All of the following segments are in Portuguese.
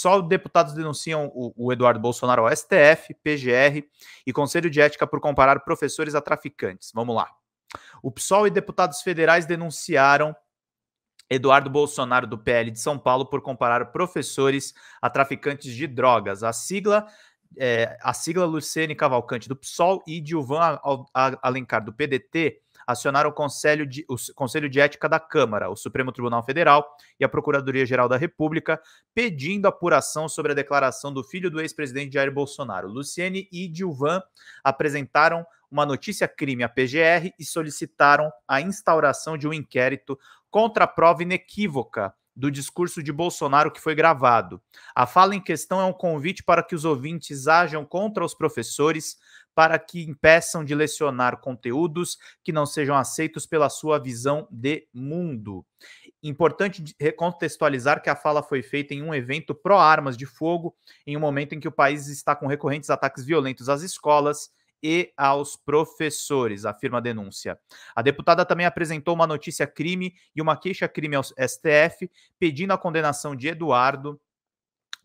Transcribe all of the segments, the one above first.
só deputados denunciam o, o Eduardo Bolsonaro ao STF, PGR e Conselho de Ética por comparar professores a traficantes. Vamos lá. O PSOL e deputados federais denunciaram Eduardo Bolsonaro, do PL de São Paulo, por comparar professores a traficantes de drogas. A sigla, é, a sigla Luciene Cavalcante, do PSOL, e Dilvan Alencar, do PDT, acionaram o Conselho de, o Conselho de Ética da Câmara, o Supremo Tribunal Federal e a Procuradoria-Geral da República, pedindo apuração sobre a declaração do filho do ex-presidente Jair Bolsonaro. Luciene e Dilvan apresentaram uma notícia crime à PGR e solicitaram a instauração de um inquérito contra a prova inequívoca do discurso de Bolsonaro que foi gravado. A fala em questão é um convite para que os ouvintes ajam contra os professores, para que impeçam de lecionar conteúdos que não sejam aceitos pela sua visão de mundo. Importante recontextualizar que a fala foi feita em um evento pró-armas de fogo, em um momento em que o país está com recorrentes ataques violentos às escolas, e aos professores, afirma a denúncia. A deputada também apresentou uma notícia crime e uma queixa crime ao STF, pedindo a condenação de Eduardo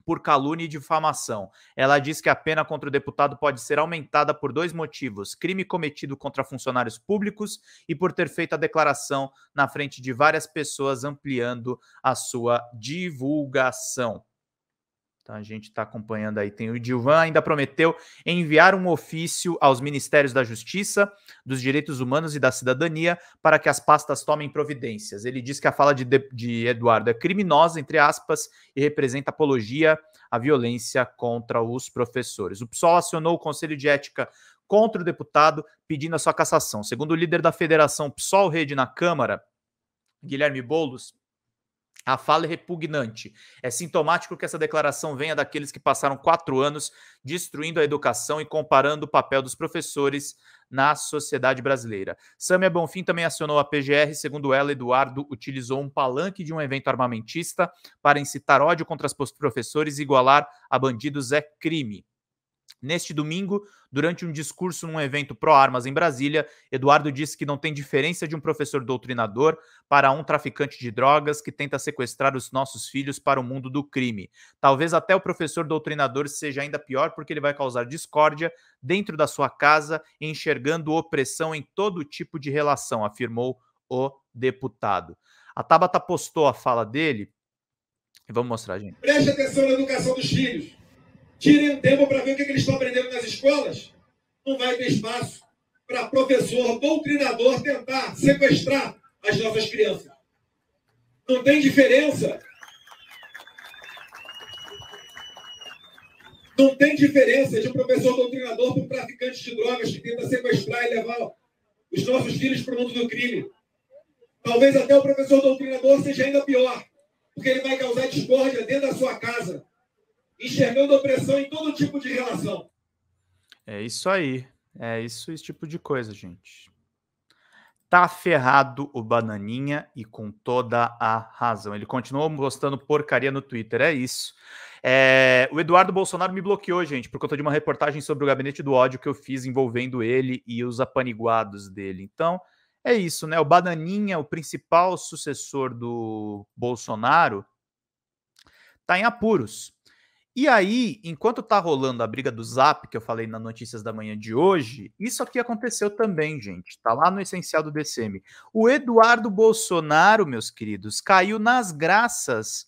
por calúnia e difamação. Ela diz que a pena contra o deputado pode ser aumentada por dois motivos: crime cometido contra funcionários públicos e por ter feito a declaração na frente de várias pessoas, ampliando a sua divulgação. Então a gente está acompanhando aí. Tem o Dilvan ainda prometeu enviar um ofício aos Ministérios da Justiça, dos Direitos Humanos e da Cidadania para que as pastas tomem providências. Ele diz que a fala de, de Eduardo é criminosa, entre aspas, e representa apologia à violência contra os professores. O PSOL acionou o Conselho de Ética contra o deputado, pedindo a sua cassação. Segundo o líder da Federação PSOL Rede na Câmara, Guilherme Boulos, a fala é repugnante. É sintomático que essa declaração venha daqueles que passaram quatro anos destruindo a educação e comparando o papel dos professores na sociedade brasileira. Samia Bonfim também acionou a PGR. Segundo ela, Eduardo utilizou um palanque de um evento armamentista para incitar ódio contra os professores e igualar a bandidos é crime. Neste domingo, durante um discurso num evento pró-armas em Brasília, Eduardo disse que não tem diferença de um professor doutrinador para um traficante de drogas que tenta sequestrar os nossos filhos para o mundo do crime. Talvez até o professor doutrinador seja ainda pior porque ele vai causar discórdia dentro da sua casa, enxergando opressão em todo tipo de relação, afirmou o deputado. A Tabata postou a fala dele. Vamos mostrar, gente. Preste atenção na educação dos filhos. Tirem um tempo para ver o que, é que eles estão aprendendo nas escolas. Não vai ter espaço para professor, doutrinador tentar sequestrar as nossas crianças. Não tem diferença. Não tem diferença de um professor doutrinador para um traficante de drogas que tenta sequestrar e levar os nossos filhos para o mundo do crime. Talvez até o professor doutrinador seja ainda pior, porque ele vai causar discórdia dentro da sua casa enxergando opressão em todo tipo de relação. É isso aí. É isso, esse tipo de coisa, gente. Tá ferrado o Bananinha e com toda a razão. Ele continuou postando porcaria no Twitter, é isso. É, o Eduardo Bolsonaro me bloqueou, gente, por conta de uma reportagem sobre o gabinete do ódio que eu fiz envolvendo ele e os apaniguados dele. Então, é isso, né? O Bananinha, o principal sucessor do Bolsonaro, tá em apuros e aí, enquanto tá rolando a briga do Zap, que eu falei nas notícias da manhã de hoje, isso aqui aconteceu também, gente. Tá lá no essencial do DCM. O Eduardo Bolsonaro, meus queridos, caiu nas graças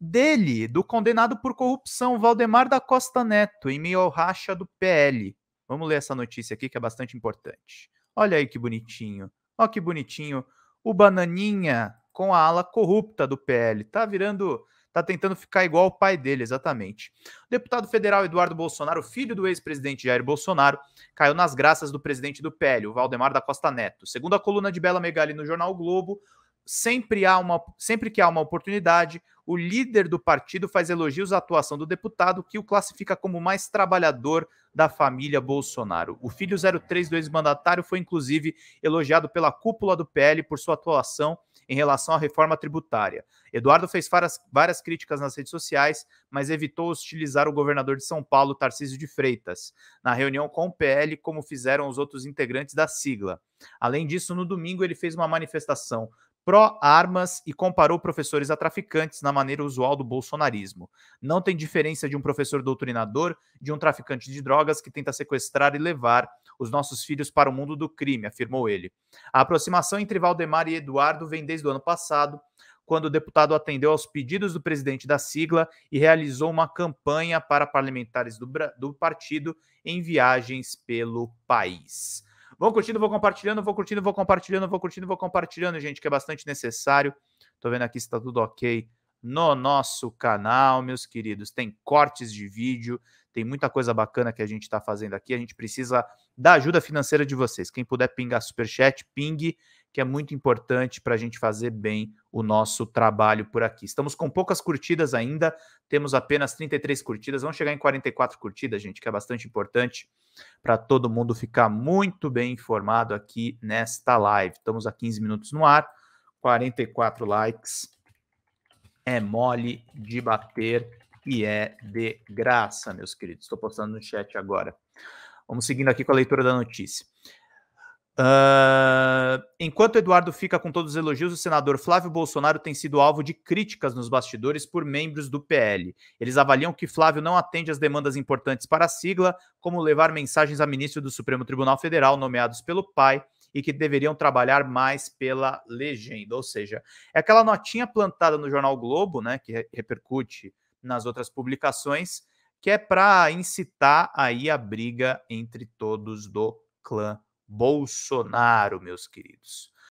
dele, do condenado por corrupção, Valdemar da Costa Neto, em meio ao racha do PL. Vamos ler essa notícia aqui que é bastante importante. Olha aí que bonitinho. Olha que bonitinho. O Bananinha com a ala corrupta do PL. Tá virando está tentando ficar igual ao pai dele, exatamente. O deputado federal Eduardo Bolsonaro, filho do ex-presidente Jair Bolsonaro, caiu nas graças do presidente do PL, o Valdemar da Costa Neto. Segundo a coluna de Bela Megali no jornal o Globo, sempre, há uma, sempre que há uma oportunidade, o líder do partido faz elogios à atuação do deputado, que o classifica como o mais trabalhador da família Bolsonaro. O filho 03 do ex-mandatário foi, inclusive, elogiado pela cúpula do PL por sua atuação em relação à reforma tributária. Eduardo fez várias, várias críticas nas redes sociais, mas evitou hostilizar o governador de São Paulo, Tarcísio de Freitas, na reunião com o PL, como fizeram os outros integrantes da sigla. Além disso, no domingo ele fez uma manifestação pró-armas e comparou professores a traficantes na maneira usual do bolsonarismo. Não tem diferença de um professor doutrinador, de um traficante de drogas que tenta sequestrar e levar os nossos filhos para o mundo do crime, afirmou ele. A aproximação entre Valdemar e Eduardo vem desde o ano passado, quando o deputado atendeu aos pedidos do presidente da sigla e realizou uma campanha para parlamentares do, do partido em viagens pelo país. Vão curtindo, vou compartilhando, vou curtindo, vou compartilhando, vou curtindo, vou compartilhando, gente, que é bastante necessário. Tô vendo aqui se tá tudo ok no nosso canal, meus queridos. Tem cortes de vídeo, tem muita coisa bacana que a gente está fazendo aqui. A gente precisa da ajuda financeira de vocês. Quem puder pingar superchat, pingue, que é muito importante para a gente fazer bem o nosso trabalho por aqui. Estamos com poucas curtidas ainda, temos apenas 33 curtidas, vamos chegar em 44 curtidas, gente, que é bastante importante para todo mundo ficar muito bem informado aqui nesta live. Estamos a 15 minutos no ar, 44 likes. É mole de bater e é de graça, meus queridos. Estou postando no chat agora. Vamos seguindo aqui com a leitura da notícia. Uh, enquanto Eduardo fica com todos os elogios, o senador Flávio Bolsonaro tem sido alvo de críticas nos bastidores por membros do PL. Eles avaliam que Flávio não atende às demandas importantes para a sigla, como levar mensagens a ministro do Supremo Tribunal Federal, nomeados pelo pai, e que deveriam trabalhar mais pela legenda. Ou seja, é aquela notinha plantada no jornal Globo, né, que repercute nas outras publicações, que é para incitar aí a briga entre todos do clã Bolsonaro, meus queridos.